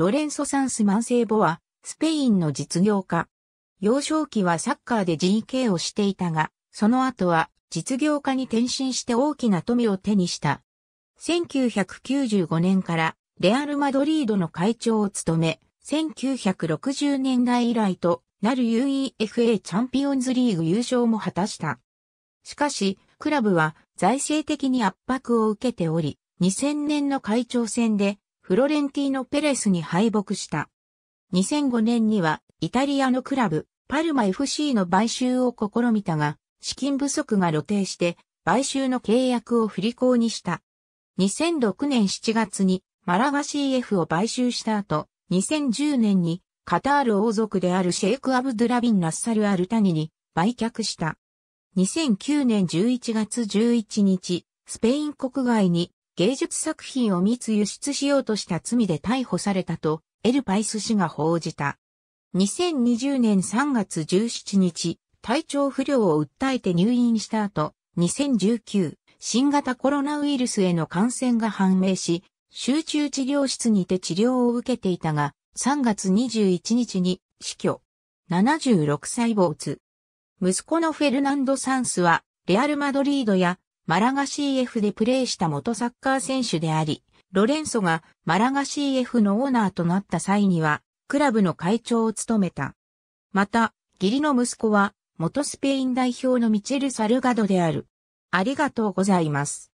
ロレンソ・サンス・マンセーボは、スペインの実業家。幼少期はサッカーで GK をしていたが、その後は実業家に転身して大きな富を手にした。1995年からレアル・マドリードの会長を務め、1960年代以来となる UEFA チャンピオンズリーグ優勝も果たした。しかし、クラブは財政的に圧迫を受けており、2000年の会長選でフロレンティーノ・ペレスに敗北した。2005年にはイタリアのクラブ、パルマ FC の買収を試みたが、資金不足が露呈して買収の契約を不履行にした。2006年7月にマラガ CF を買収した後、2010年にカタール王族であるシェイク・アブドゥラビン・ナッサル・アルタニに売却した。2009年11月11日、スペイン国外に芸術作品を密輸出しようとした罪で逮捕されたと、エルパイス氏が報じた。2020年3月17日、体調不良を訴えて入院した後、2019、新型コロナウイルスへの感染が判明し、集中治療室にて治療を受けていたが、3月21日に死去。76歳没。息子のフェルナンド・サンスは、レアル・マドリードやマラガ CF でプレーした元サッカー選手であり、ロレンソがマラガ CF のオーナーとなった際には、クラブの会長を務めた。また、義理の息子は、元スペイン代表のミチェル・サルガドである。ありがとうございます。